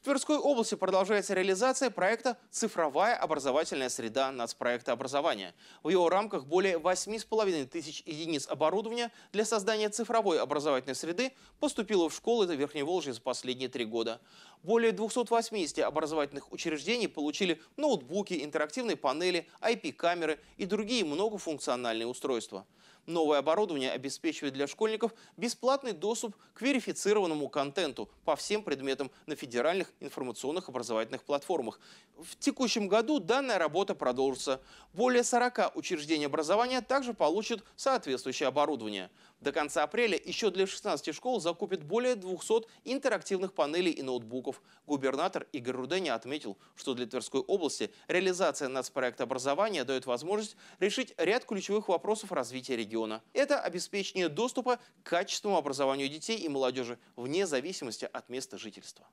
В Тверской области продолжается реализация проекта «Цифровая образовательная среда нацпроекта образования». В его рамках более 8,5 тысяч единиц оборудования для создания цифровой образовательной среды поступило в школы Верхневолжья за последние три года. Более 280 образовательных учреждений получили ноутбуки, интерактивные панели, IP-камеры и другие многофункциональные устройства. Новое оборудование обеспечивает для школьников бесплатный доступ к верифицированному контенту по всем предметам на федеральных информационных образовательных платформах. В текущем году данная работа продолжится. Более 40 учреждений образования также получат соответствующее оборудование. До конца апреля еще для 16 школ закупит более 200 интерактивных панелей и ноутбуков. Губернатор Игорь Руденя отметил, что для Тверской области реализация нацпроекта образования дает возможность решить ряд ключевых вопросов развития региона. Это обеспечение доступа к качественному образованию детей и молодежи вне зависимости от места жительства.